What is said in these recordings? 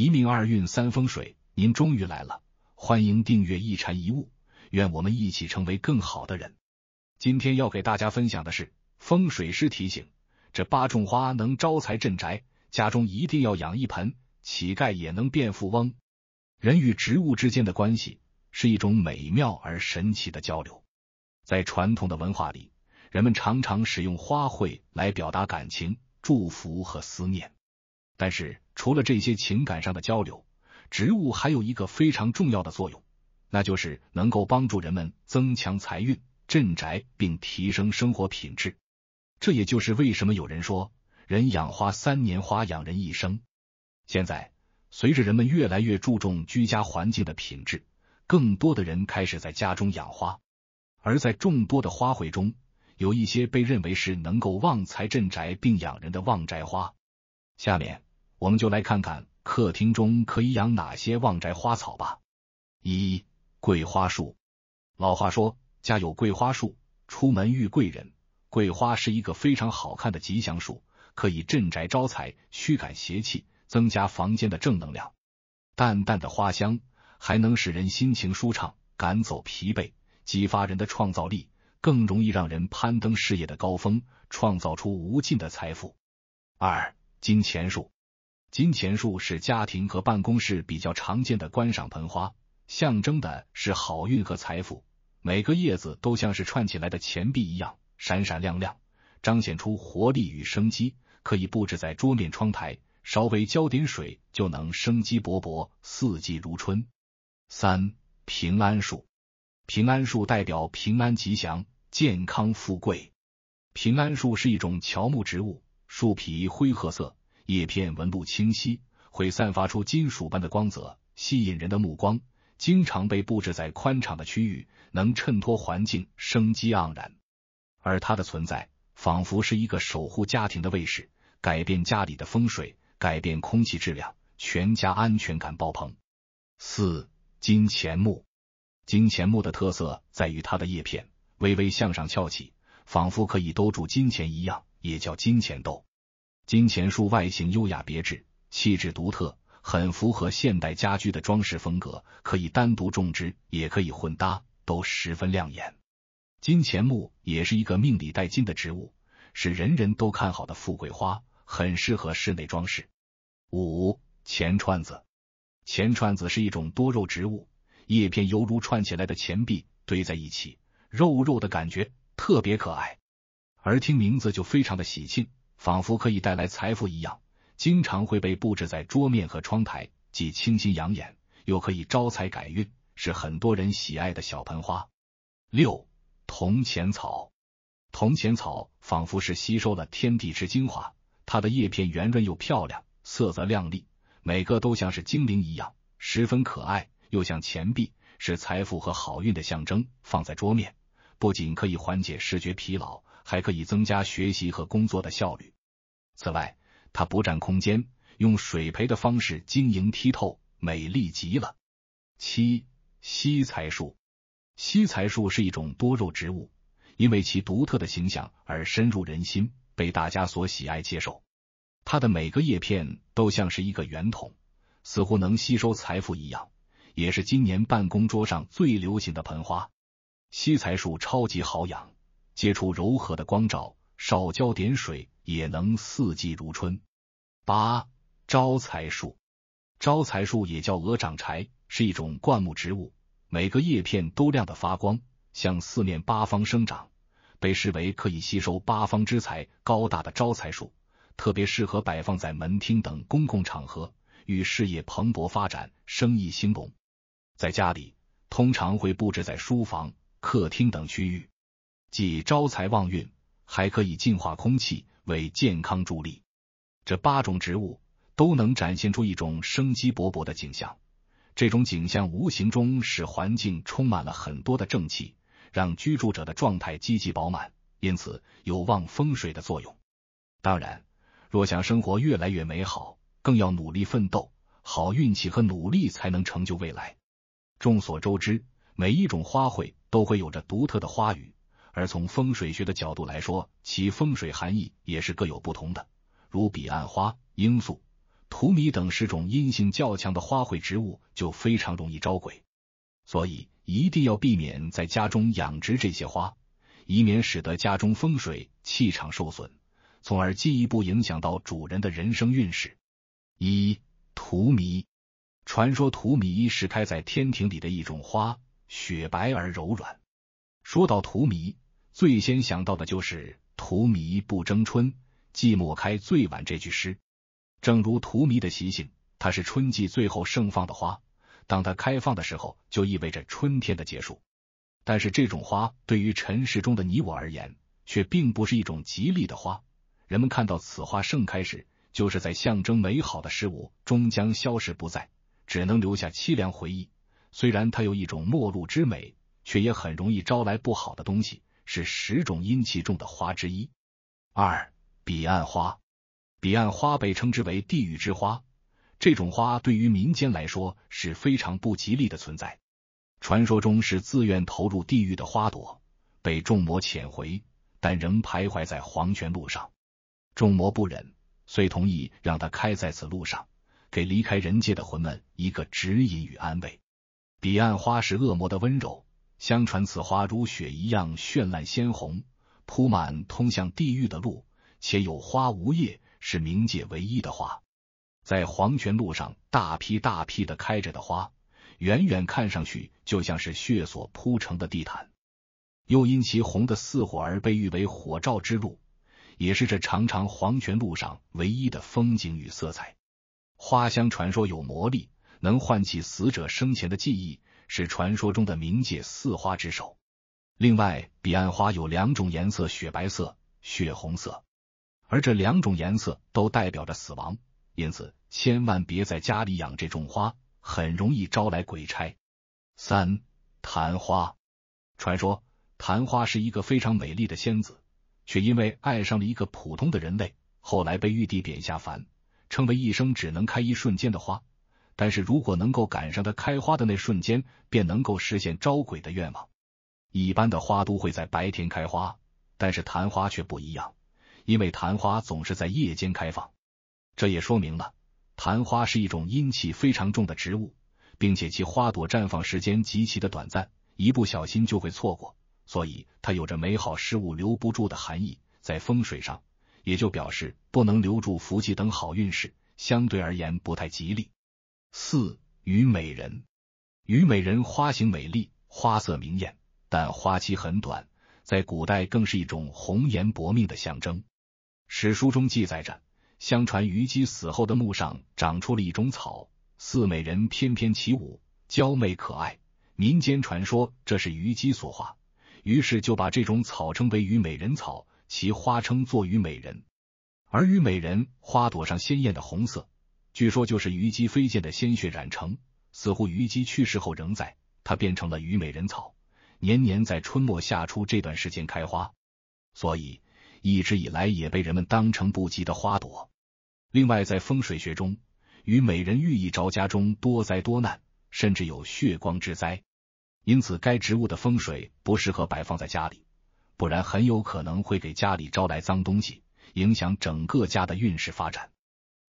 一命二运三风水，您终于来了，欢迎订阅一禅一悟，愿我们一起成为更好的人。今天要给大家分享的是风水师提醒：这八种花能招财镇宅，家中一定要养一盆，乞丐也能变富翁。人与植物之间的关系是一种美妙而神奇的交流。在传统的文化里，人们常常使用花卉来表达感情、祝福和思念。但是，除了这些情感上的交流，植物还有一个非常重要的作用，那就是能够帮助人们增强财运、镇宅，并提升生活品质。这也就是为什么有人说“人养花三年，花养人一生”。现在，随着人们越来越注重居家环境的品质，更多的人开始在家中养花。而在众多的花卉中，有一些被认为是能够旺财、镇宅并养人的旺宅花。下面。我们就来看看客厅中可以养哪些旺宅花草吧。一、桂花树。老话说，家有桂花树，出门遇贵人。桂花是一个非常好看的吉祥树，可以镇宅招财，驱赶邪气，增加房间的正能量。淡淡的花香还能使人心情舒畅，赶走疲惫，激发人的创造力，更容易让人攀登事业的高峰，创造出无尽的财富。二、金钱树。金钱树是家庭和办公室比较常见的观赏盆花，象征的是好运和财富。每个叶子都像是串起来的钱币一样，闪闪亮亮，彰显出活力与生机。可以布置在桌面、窗台，稍微浇点水就能生机勃勃，四季如春。三、平安树，平安树代表平安、吉祥、健康、富贵。平安树是一种乔木植物，树皮灰褐色。叶片纹路清晰，会散发出金属般的光泽，吸引人的目光。经常被布置在宽敞的区域，能衬托环境生机盎然。而它的存在，仿佛是一个守护家庭的卫士，改变家里的风水，改变空气质量，全家安全感爆棚。四金钱木，金钱木的特色在于它的叶片微微向上翘起，仿佛可以兜住金钱一样，也叫金钱豆。金钱树外形优雅别致，气质独特，很符合现代家居的装饰风格，可以单独种植，也可以混搭，都十分亮眼。金钱木也是一个命里带金的植物，是人人都看好的富贵花，很适合室内装饰。五钱串子，钱串子是一种多肉植物，叶片犹如串起来的钱币堆在一起，肉肉的感觉特别可爱，而听名字就非常的喜庆。仿佛可以带来财富一样，经常会被布置在桌面和窗台，既清新养眼，又可以招财改运，是很多人喜爱的小盆花。六，铜钱草。铜钱草仿佛是吸收了天地之精华，它的叶片圆润又漂亮，色泽亮丽，每个都像是精灵一样，十分可爱，又像钱币，是财富和好运的象征。放在桌面，不仅可以缓解视觉疲劳。还可以增加学习和工作的效率。此外，它不占空间，用水培的方式，晶莹剔透，美丽极了。七吸财树，吸财树是一种多肉植物，因为其独特的形象而深入人心，被大家所喜爱接受。它的每个叶片都像是一个圆筒，似乎能吸收财富一样，也是今年办公桌上最流行的盆花。吸财树超级好养。接触柔和的光照，少浇点水也能四季如春。八招财树，招财树也叫鹅掌柴，是一种灌木植物，每个叶片都亮的发光，向四面八方生长，被视为可以吸收八方之财。高大的招财树特别适合摆放在门厅等公共场合，与事业蓬勃发展、生意兴隆。在家里，通常会布置在书房、客厅等区域。既招财旺运，还可以净化空气，为健康助力。这八种植物都能展现出一种生机勃勃的景象，这种景象无形中使环境充满了很多的正气，让居住者的状态积极饱满，因此有望风水的作用。当然，若想生活越来越美好，更要努力奋斗，好运气和努力才能成就未来。众所周知，每一种花卉都会有着独特的花语。而从风水学的角度来说，其风水含义也是各有不同的。如彼岸花、罂粟、荼蘼等十种阴性较强的花卉植物，就非常容易招鬼，所以一定要避免在家中养殖这些花，以免使得家中风水气场受损，从而进一步影响到主人的人生运势。一荼蘼传说荼蘼是开在天庭里的一种花，雪白而柔软。说到荼蘼，最先想到的就是“荼蘼不争春，寂寞开最晚”这句诗。正如荼蘼的习性，它是春季最后盛放的花。当它开放的时候，就意味着春天的结束。但是这种花对于尘世中的你我而言，却并不是一种吉利的花。人们看到此花盛开时，就是在象征美好的事物终将消失不在，只能留下凄凉回忆。虽然它有一种陌路之美。却也很容易招来不好的东西，是十种阴气重的花之一。二彼岸花，彼岸花被称之为地狱之花，这种花对于民间来说是非常不吉利的存在。传说中是自愿投入地狱的花朵，被众魔遣回，但仍徘徊在黄泉路上。众魔不忍，遂同意让它开在此路上，给离开人界的魂们一个指引与安慰。彼岸花是恶魔的温柔。相传此花如雪一样绚烂鲜红，铺满通向地狱的路，且有花无叶，是冥界唯一的花。在黄泉路上，大批大批的开着的花，远远看上去就像是血所铺成的地毯。又因其红的似火而被誉为“火照之路”，也是这长长黄泉路上唯一的风景与色彩。花香传说有魔力，能唤起死者生前的记忆。是传说中的冥界四花之首。另外，彼岸花有两种颜色，雪白色、血红色，而这两种颜色都代表着死亡，因此千万别在家里养这种花，很容易招来鬼差。三昙花，传说昙花是一个非常美丽的仙子，却因为爱上了一个普通的人类，后来被玉帝贬下凡，成为一生只能开一瞬间的花。但是如果能够赶上它开花的那瞬间，便能够实现招鬼的愿望。一般的花都会在白天开花，但是昙花却不一样，因为昙花总是在夜间开放。这也说明了昙花是一种阴气非常重的植物，并且其花朵绽放时间极其的短暂，一不小心就会错过，所以它有着美好事物留不住的含义。在风水上，也就表示不能留住福气等好运势，相对而言不太吉利。四，虞美人。虞美人花型美丽，花色明艳，但花期很短，在古代更是一种红颜薄命的象征。史书中记载着，相传虞姬死后的墓上长出了一种草，似美人翩翩起舞，娇媚可爱。民间传说这是虞姬所化，于是就把这种草称为虞美人草，其花称作虞美人。而虞美人花朵上鲜艳的红色。据说就是虞姬飞剑的鲜血染成，似乎虞姬去世后仍在，它变成了虞美人草，年年在春末夏初这段时间开花，所以一直以来也被人们当成不吉的花朵。另外，在风水学中，虞美人寓意着家中多灾多难，甚至有血光之灾，因此该植物的风水不适合摆放在家里，不然很有可能会给家里招来脏东西，影响整个家的运势发展。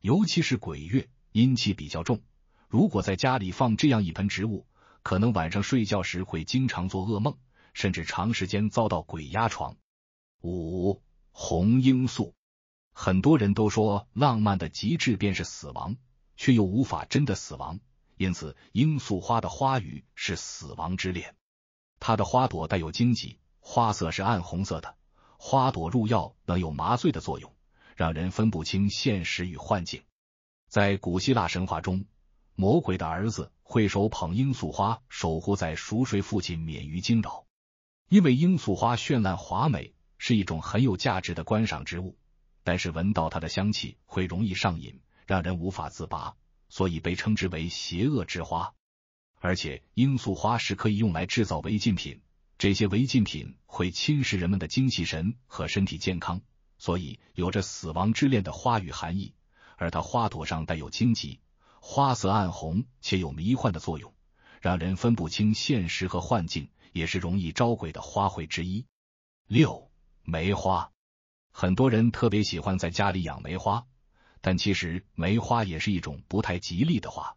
尤其是鬼月，阴气比较重。如果在家里放这样一盆植物，可能晚上睡觉时会经常做噩梦，甚至长时间遭到鬼压床。五红罂粟，很多人都说浪漫的极致便是死亡，却又无法真的死亡，因此罂粟花的花语是死亡之恋。它的花朵带有荆棘，花色是暗红色的，花朵入药能有麻醉的作用。让人分不清现实与幻境。在古希腊神话中，魔鬼的儿子会手捧罂粟花，守护在熟睡父亲免于惊扰。因为罂粟花绚烂华美，是一种很有价值的观赏植物，但是闻到它的香气会容易上瘾，让人无法自拔，所以被称之为“邪恶之花”。而且，罂粟花是可以用来制造违禁品，这些违禁品会侵蚀人们的精气神和身体健康。所以有着死亡之恋的花语含义，而它花朵上带有荆棘，花色暗红且有迷幻的作用，让人分不清现实和幻境，也是容易招鬼的花卉之一。六，梅花，很多人特别喜欢在家里养梅花，但其实梅花也是一种不太吉利的花。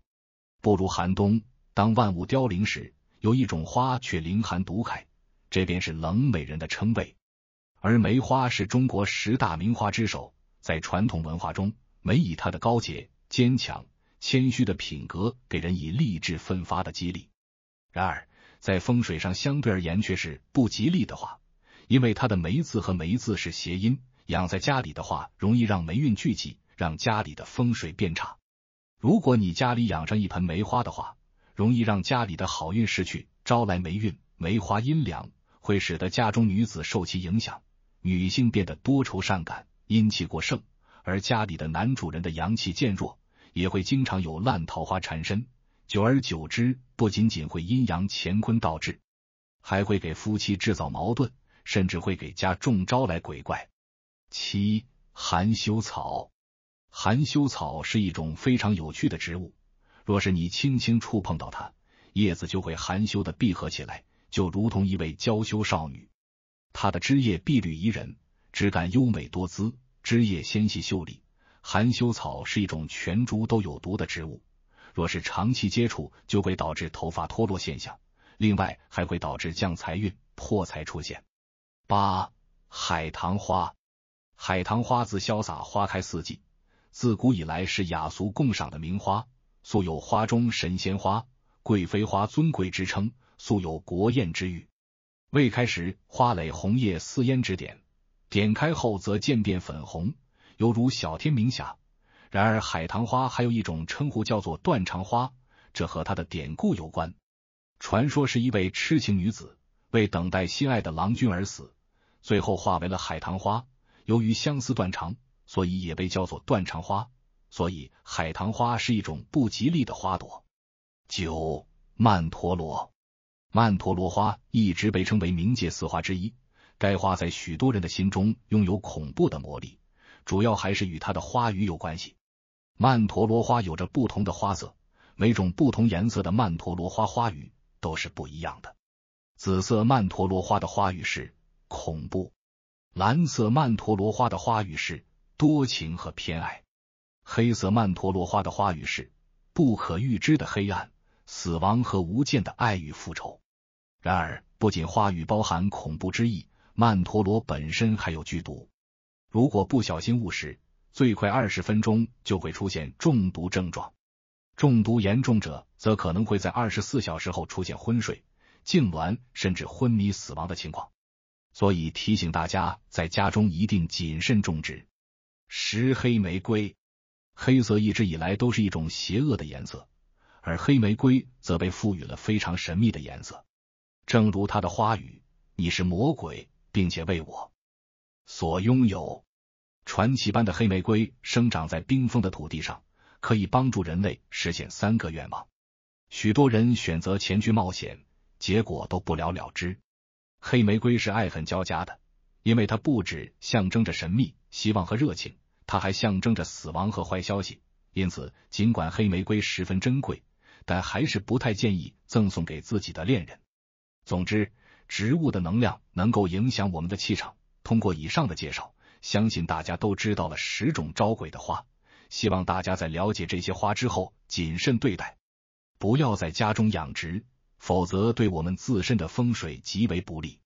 不如寒冬，当万物凋零时，有一种花却凌寒独开，这便是冷美人的称谓。而梅花是中国十大名花之首，在传统文化中，梅以它的高洁、坚强、谦虚的品格，给人以励志奋发的激励。然而，在风水上相对而言却是不吉利的话，因为它的“梅”字和“梅字是谐音，养在家里的话，容易让霉运聚集，让家里的风水变差。如果你家里养上一盆梅花的话，容易让家里的好运失去，招来霉运。梅花阴凉，会使得家中女子受其影响。女性变得多愁善感，阴气过盛，而家里的男主人的阳气渐弱，也会经常有烂桃花缠身。久而久之，不仅仅会阴阳乾坤倒置，还会给夫妻制造矛盾，甚至会给家中招来鬼怪。七含羞草，含羞草是一种非常有趣的植物，若是你轻轻触碰到它，叶子就会含羞的闭合起来，就如同一位娇羞少女。它的枝叶碧绿宜人，枝干优美多姿，枝叶纤细秀丽。含羞草是一种全株都有毒的植物，若是长期接触，就会导致头发脱落现象，另外还会导致降财运、破财出现。八、海棠花，海棠花自潇洒，花开四季，自古以来是雅俗共赏的名花，素有花中神仙花、贵妃花、尊贵之称，素有国宴之誉。未开时，花蕾红叶似胭脂点；点开后则渐变粉红，犹如小天明霞。然而，海棠花还有一种称呼叫做断肠花，这和它的典故有关。传说是一位痴情女子为等待心爱的郎君而死，最后化为了海棠花。由于相思断肠，所以也被叫做断肠花。所以，海棠花是一种不吉利的花朵。九，曼陀罗。曼陀罗花一直被称为冥界四花之一，该花在许多人的心中拥有恐怖的魔力，主要还是与它的花语有关系。曼陀罗花有着不同的花色，每种不同颜色的曼陀罗花花语都是不一样的。紫色曼陀罗花的花语是恐怖，蓝色曼陀罗花的花语是多情和偏爱，黑色曼陀罗花的花语是不可预知的黑暗。死亡和无尽的爱与复仇。然而，不仅花语包含恐怖之意，曼陀罗本身还有剧毒。如果不小心误食，最快二十分钟就会出现中毒症状，中毒严重者则可能会在二十四小时后出现昏睡、痉挛，甚至昏迷、死亡的情况。所以提醒大家，在家中一定谨慎种植石黑玫瑰。黑色一直以来都是一种邪恶的颜色。而黑玫瑰则被赋予了非常神秘的颜色，正如它的花语：“你是魔鬼，并且为我所拥有。”传奇般的黑玫瑰生长在冰封的土地上，可以帮助人类实现三个愿望。许多人选择前去冒险，结果都不了了之。黑玫瑰是爱恨交加的，因为它不止象征着神秘、希望和热情，它还象征着死亡和坏消息。因此，尽管黑玫瑰十分珍贵，但还是不太建议赠送给自己的恋人。总之，植物的能量能够影响我们的气场。通过以上的介绍，相信大家都知道了十种招鬼的花。希望大家在了解这些花之后，谨慎对待，不要在家中养殖，否则对我们自身的风水极为不利。